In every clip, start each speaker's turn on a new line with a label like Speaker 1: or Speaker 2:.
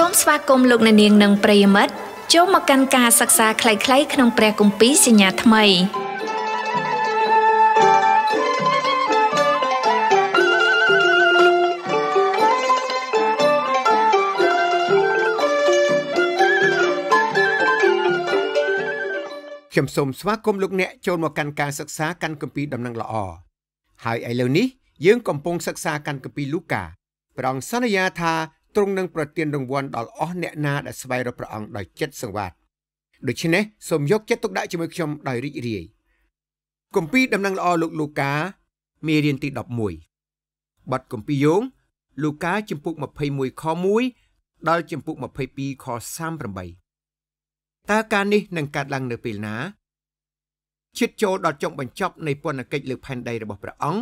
Speaker 1: សូមស្វាគមន៍លោកអ្នកនាងនិងប្រិយមិត្តចូលមកកាន់ការសិក្សាខ្លីៗក្នុងព្រះគម្ពីរសញ្ញាថ្មី
Speaker 2: ខ្ញុំសូមស្វាគមន៍លោកអ្នកចូលមកកាន់ការសិក្សាកាន់គម្ពីរដំណឹងល្អ ហើយឥឡូវនេះ យើងកំពុងសិក្សាកាន់គម្ពីរលូកាព្រះអង្គសន្យាថាទ្រង់នឹងប្រទានរង្វាន់ដល់អស់អ្នកណាដែលស្វែងរកព្រះអង្គដោយចិត្តសង្វាតដូច្នេះសូមយកចិត្តទុកដាក់ជាមួយខ្ញុំដោយរីករាយគម្ពីរដំណឹងល្អលោកលូកាមេរៀនទី11បទគម្ពីរយោងលូកាជំពូក21ខ1ដល់ជំពូក22ខ38តើការនេះនឹងកើតឡើងនៅពេលណាជិតចូលដល់ចុងបញ្ចប់នៃពន្ធកិច្ចលើផែនដីរបស់ព្រះអង្គ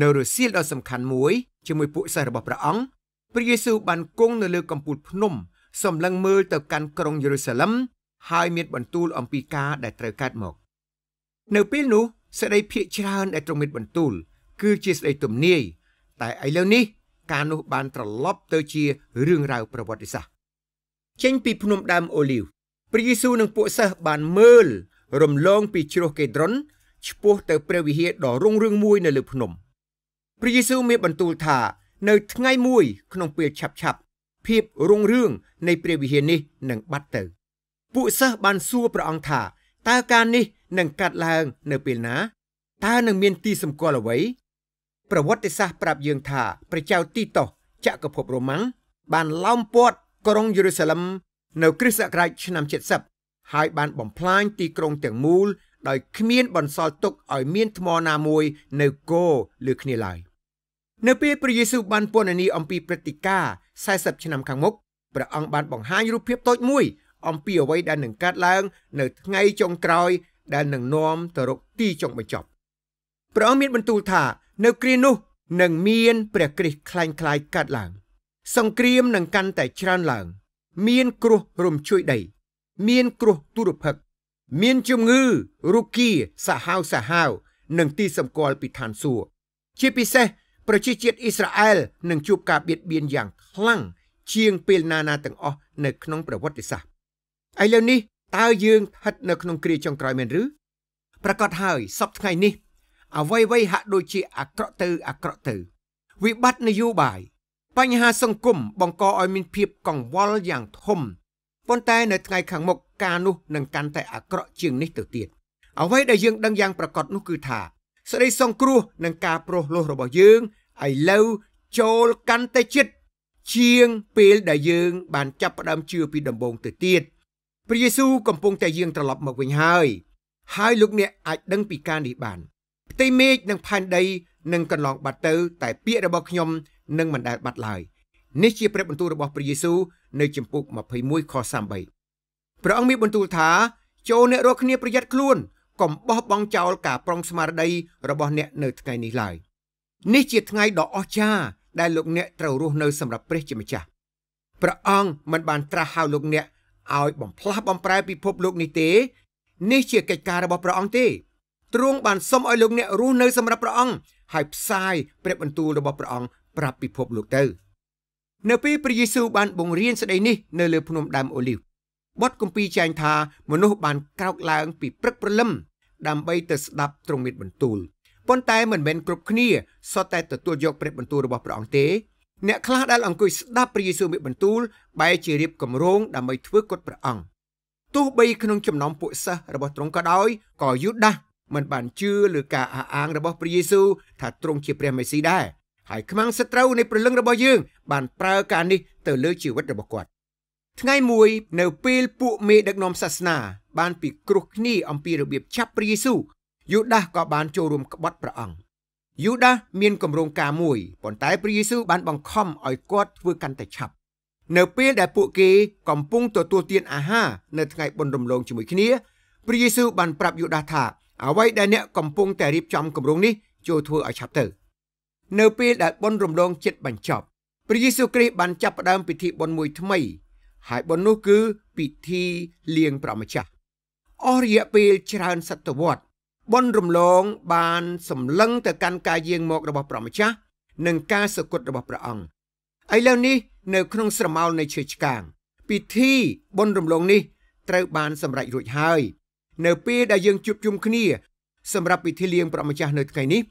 Speaker 2: នៅរសៀលដ៏សំខាន់មួយជាមួយពួកសិស្សរបស់ព្រះអង្គព្រះយេស៊ូវបានគង់នៅលើកំពូលភ្នំសម្លឹងមើលទៅកាន់ក្រុងយេរូសាឡិមហើយមានបន្ទូលអំពីការដែលត្រូវកើតមកនៅពេលនោះសេចក្តីភាកច្រើនដែលទ្រង់មានបន្ទូល គឺជាសេចក្តីទំនាយតែឥឡូវនេះ ការនោះបានត្រឡប់ទៅជារឿងរ៉ាវប្រវត្តិសាស្ត្រចេញពីភ្នំដើមអូលីវព្រះយេស៊ូវនិងពួកសិស្សបានមើលរំលងពីជ្រោះកេដ្រុនឆ្ពោះទៅព្រះវិហារដ៏រុងរឿងមួយនៅលើភ្នំព្រះយេស៊ូវមានបន្ទូលថានៅថ្ងៃមួយក្នុងពេលឆាប់ឆាប់ ភាពរុងរឿងនៃព្រះវិហារនេះនឹងបាត់ទៅពួកសិស្សបានសួរព្រះអង្គថាតើការនេះនឹងកាត់ឡើងនៅពេលណាតើនឹងមានទីសម្គាល់អ្វីប្រវត្តិសាស្ត្រប្រាប់យើងថាព្រះចៅទីតោសចក្រភពរ៉ូម៉ាំងបានឡោមព័ទ្ធក្រុងយេរូសាឡិមនៅគ្រិស្តសករាជឆ្នាំ70ហើយបានបំផ្លាញទីក្រុងទាំងមូលដោយគ្មានបន្សល់ទុកឲ្យមានថ្មណាមួយនៅគោលើគ្នាឡើយនៅពេលព្រះយេស៊ូវបានពន្យល់អំពីព្រឹត្តិការណ៍40ឆ្នាំខាងមុខព្រះអង្គបានបង្ហាញរូបភាពតូចមួយអំពីអ្វីដែលនឹងកើតឡើងនៅថ្ងៃចុងក្រោយដែលនឹងនាំទៅរកទីចុងបញ្ចប់ព្រះអង្គមានបន្ទូលថា នៅគ្រានោះនឹងមានព្រះគ្រីស្ទคล้ายคล้ายកើតឡើង សង្គ្រាមនឹងកាន់តែច្រើនឡើង មានគ្រោះរំជួយដី មានគ្រោះទុរភិក្សមានជំងឺរុក្ខាសាហាវសាហាវនិងទីសម្គាល់ពីឋានសួគ៌ជាពិសេសប្រជាជាតិអ៊ីស្រាអែលនឹងជួបការបៀតបៀនយ៉ាងខ្លាំងជាងពេលណាណាទាំងអស់នៅក្នុងប្រវត្តិសាស្ត្រឥឡូវនេះ តើយើងស្ថិតនៅក្នុងគ្រាចុងក្រោយមែនឬ ប្រកាសហើយសប្តាហ៍ថ្ងៃនេះអ្វីៗហាក់ដូចជាអាក្រក់ទៅអាក្រក់ទៅវិបត្តិនយោបាយបញ្ហាសង្គមបង្កឲ្យមានភាពកង្វល់យ៉ាងធំប៉ុន្តែនៅថ្ងៃខាងមុខការនោះនឹងកាន់តែអាក្រក់ជាងនេះទៅទៀតអ្វីដែលយើងដឹងយ៉ាងប្រកបនោះគឺថាស្ដីសង្គ្រោះនឹងការប្រុសលោះរបស់យើងឥឡូវចូលកាន់តែជិត ជាងពេលដែលយើងបានចាប់ផ្ដើមជឿពីដំបូងទៅទៀតព្រះយេស៊ូវកំពុងតែយាងត្រឡប់មកវិញហើយហើយលោកអ្នកអាចដឹងពីការនេះបានផ្ទៃមេឃនិងផែនដីនឹងកន្លងបាត់ទៅតែពាក្យរបស់ខ្ញុំនឹងមិនដែលបាត់ឡើយនេះជាព្រះបន្ទូលរបស់ព្រះយេស៊ូវនៅចំពុក21ខ33ព្រះអង្គមានបន្ទូលថាចូលអ្នករាល់គ្នាប្រយ័ត្នខ្លួនកុំបោះបង់ចោលការប្រុងស្មារតីរបស់អ្នកនៅថ្ងៃនេះឡើយនេះជាថ្ងៃដ៏អស្ចារ្យដែលលោកអ្នកត្រូវរស់នៅសម្រាប់ព្រះជាម្ចាស់ព្រះអង្គមិនបានត្រាស់ហៅលោកអ្នកឲ្យបំផ្លាស់បំប្រែពិភពលោកនេះទេ នេះជាកិច្ចការរបស់ព្រះអង្គទេទ្រង់បានសុំឲ្យលោកអ្នករស់នៅសម្រាប់ព្រះអង្គហើយផ្សាយព្រះបន្ទូលរបស់ព្រះអង្គប្រាប់ពិភពលោកទៅ នៅពេលព្រះយេស៊ូវបានបង្រៀនស្ដីនេះនៅលើភ្នំដើមអូលីវបទគម្ពីរចែងថាមនុស្សបានក្រោកឡើងពីព្រឹកព្រលឹមដើម្បីទៅស្ដាប់ទ្រង់មានបន្ទូលប៉ុន្តែមិនមែនគ្រប់គ្នាសុទ្ធតែទទួលយកព្រះបន្ទូលរបស់ព្រះអង្គទេអ្នកខ្លះដែលអង្គុយស្ដាប់ព្រះយេស៊ូវមានបន្ទូលបែរជារៀបគម្រោងដើម្បីធ្វើគាត់ព្រះអង្គទោះបីក្នុងចំណោមពួកសិស្សរបស់ទ្រង់ក៏ដោយក៏យូដាសមិនបានជឿលើការអះអាងរបស់ព្រះយេស៊ូវថាទ្រង់ជាព្រះមេស៊ីដែរហើយខ្មាំងសត្រូវនៃព្រលឹងរបស់យើង បានប្រើការនេះទៅលើជីវិតរបស់គាត់ថ្ងៃមួយនៅពេលពួកមេដឹកនាំសាសនាបានពិគ្រោះគ្នាអំពីរបៀបចាប់ព្រះយេស៊ូវយូដាសក៏បានចូលរួមក្បត់ព្រះអង្គយូដាសមានគម្រោងការមួយប៉ុន្តែព្រះយេស៊ូវបានបង្ខំឲ្យគាត់ធ្វើកាន់តែឆាប់នៅពេលដែលពួកគេកំពុងទទួលទានអាហារនៅថ្ងៃបុណ្យរំលងជាមួយគ្នាព្រះយេស៊ូវបានប្រាប់យូដាសថាអ្វីដែលអ្នកកំពុងតែរៀបចំគម្រោងនេះចូលធ្វើឲ្យឆាប់ទៅនៅពេលដែលបុណ្យរំលងជិតបញ្ចប់ព្រះយេស៊ូវគ្រីស្ទបានចាប់ផ្ដើមពិធីបុណ្យមួយថ្មីហើយបុណ្យនោះគឺពិធីលៀងប្រមចាស់អស់រយៈពេលច្រើនសតវត្សបុណ្យរំលង បានសម្លឹងទៅកាន់ការយាងមករបស់ប្រមចាស់និងការសគត់របស់ព្រះអង្គឥឡូវនេះនៅក្នុងស្រមោលនៃឈើឆ្កាង ពិធីបុណ្យរំលងនេះត្រូវបានសម្រេចរួចហើយនៅពេលដែលយើងជួបជុំគ្នា សម្រាប់ពិធីលៀងប្រមចាស់នៅថ្ងៃនេះ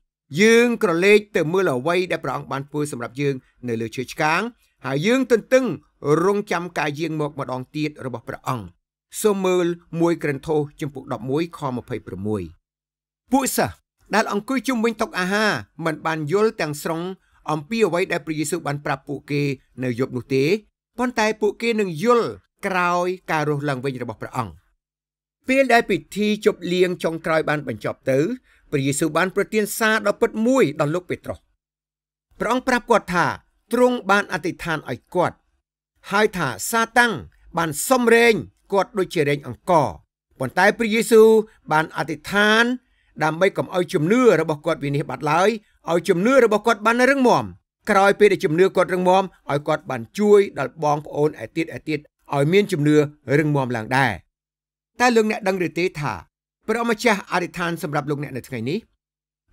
Speaker 2: យើងក្រឡេកទៅមើលអ្វីដែលព្រះអង្គបានធ្វើសម្រាប់យើងនៅលើឈើឆ្កាង ហើយយើងទន្ទឹងរងចាំការយាងមកម្ដងទៀតរបស់ព្រះអង្គសូមមើល1ក្រិនថូសចំពុក11ខ26ពួកសិស្សដែលអង្គុយជុំវិញតុអាហារមិនបានយល់ទាំងស្រុងអំពីអ្វីដែលព្រះយេស៊ូវបានប្រាប់ពួកគេនៅយប់នោះទេប៉ុន្តែពួកគេនឹងយល់ក្រោយការរស់ឡើងវិញរបស់ព្រះអង្គពេលដែលពិធីជប់លៀងចុងក្រោយបានបញ្ចប់ទៅ ព្រះយេស៊ូវបានប្រទានសារដ៏ពិតមួយដល់លោកពេត្រុសព្រះអង្គប្រាប់គាត់ថាទ្រង់បានអធិដ្ឋានឲ្យគាត់ហៅថាសាតាំងបានសំរែងគាត់ដូចជារែងអង្គប៉ុន្តែ ព្រះយេស៊ូវបានអធិដ្ឋានដើម្បីកុំឲ្យជំនឿរបស់គាត់វិនិច្ឆ័យបាត់ឡើយឲ្យជំនឿរបស់គាត់បានរឹងមាំក្រោយពេលដែលជំនឿគាត់រឹងមាំឲ្យគាត់បានជួយដល់បងប្អូនឯទៀតឯទៀតឲ្យមានជំនឿរឹងមាំឡើងដែរតែលោកអ្នកដឹងឬទេថាព្រះម្ចាស់អធិដ្ឋានសម្រាប់លោកអ្នក នៅថ្ងៃនេះ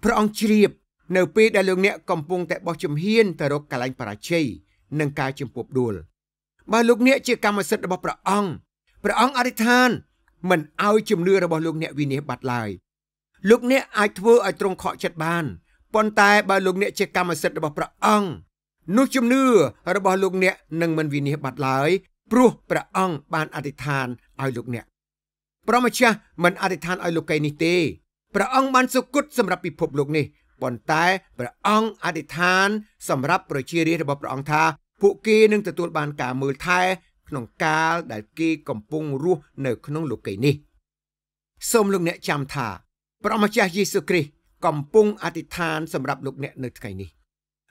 Speaker 2: ព្រះអង្គជ្រាប នៅពេលដែលលោកអ្នកកំពុងតែបោះជំហានទៅរកកលែងបរាជ័យនិងការជំពប់ដួលបើលោកអ្នកជាកម្មសិទ្ធិរបស់ព្រះអង្គព្រះអង្គអធិដ្ឋាន មិនឲ្យជំនឿរបស់លោកអ្នកវិនាសបាត់ឡើយលោកអ្នកអាចធ្វើឲ្យត្រង់ខក ចិត្តបានប៉ុន្តែបើលោកអ្នកជាកម្មសិទ្ធិរបស់ព្រះអង្គនោះជំនឿរបស់លោកអ្នកនឹងមិនវិនាសបាត់ឡើយព្រោះព្រះអង្គបានអធិដ្ឋានឲ្យលោកអ្នកព្រះម្ចាស់មិនអធិដ្ឋានឲ្យលោកីនេះទេព្រះអង្គបានសុគតសម្រាប់ពិភពលោកនេះប៉ុន្តែព្រះអង្គអធិដ្ឋាន សម្រាប់ប្រជារាស្ត្ររបស់ព្រះអង្គថាពួកគេនឹងទទួលបានការមើលថែក្នុងកាល ដែលគេកំពុងរស់នៅ ក្នុងលោកីនេះសូមលោកអ្នកចាំថាព្រះម្ចាស់យេស៊ូវគ្រីស្ទកំពុងអធិដ្ឋានសម្រាប់លោកអ្នកនៅថ្ងៃនេះ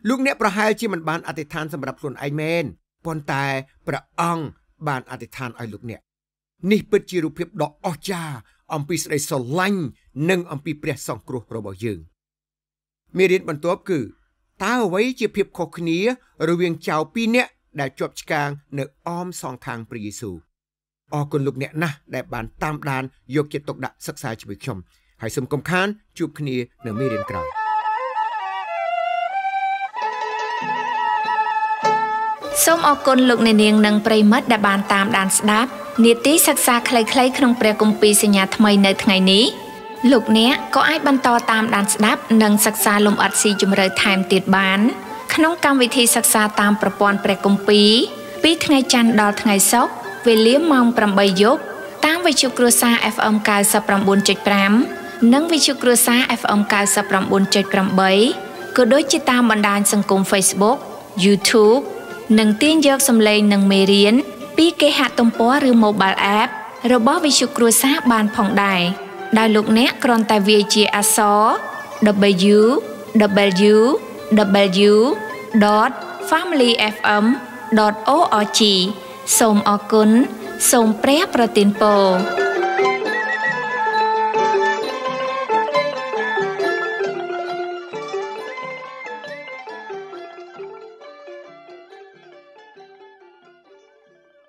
Speaker 2: លោកអ្នកប្រហែលជាមិនបានអធិដ្ឋានសម្រាប់ខ្លួនឯងមែនប៉ុន្តែព្រះអង្គបានអធិដ្ឋានឲ្យលោកអ្នកនេះពិតជារូបភាពដ៏អស្ចារ្យអំពីសេចក្តីស្រឡាញ់និងអំពីព្រះ សង្គ្រោះរបស់យើងមេរៀនបន្ទាប់គឺតើអ្វីជាភាពខុសគ្នារវាងចៅពីរនាក់ដែលជាប់ឆ្កាងនៅ អម សងខាងព្រះយេស៊ូវអរគុណលោកអ្នកណាស់ដែលបានតាមដានយកចិត្តទុកដាក់សិក្សាជាមួយខ្ញុំ ហើយសូមកុំខានជួបគ្នានៅមេរៀនក្រោយ
Speaker 1: សូមអរគុណលោកអ្នក នាងនិងប្រិមិត្តដែលបានតាមដានស្ដាប់នាទីសិក្សាខ្លីៗក្នុងព្រះគម្ពីរសញ្ញាថ្មីនៅថ្ងៃនេះលោកអ្នកក៏អាចបន្តតាមដានស្ដាប់និងសិក្សាលំអិតស៊ីជម្រៅថែមទៀតបាន ក្នុងកម្មវិធីសិក្សាតាមប្រព័ន្ធព្រះគម្ពីរពីថ្ងៃច័ន្ទដល់ថ្ងៃសុក្រវេលាម៉ោង8យប់តាមវិទ្យុគ្រួសារ FM 99.5និងវិទ្យុគ្រួសារ FM 99.8ក៏ដូចជាតាមបណ្ដាញសង្គម Facebook YouTube និងទាញយកសម្លេងនិងមេរៀនពីគេហទំព័រឬ Mobile App របស់វិទ្យុគ្រួសារបានផងដែរ។ដោយលោកអ្នកគ្រាន់តែវាយជាអក្សរ www.familyfm.org សូមអរគុណសូមព្រះប្រទានពរ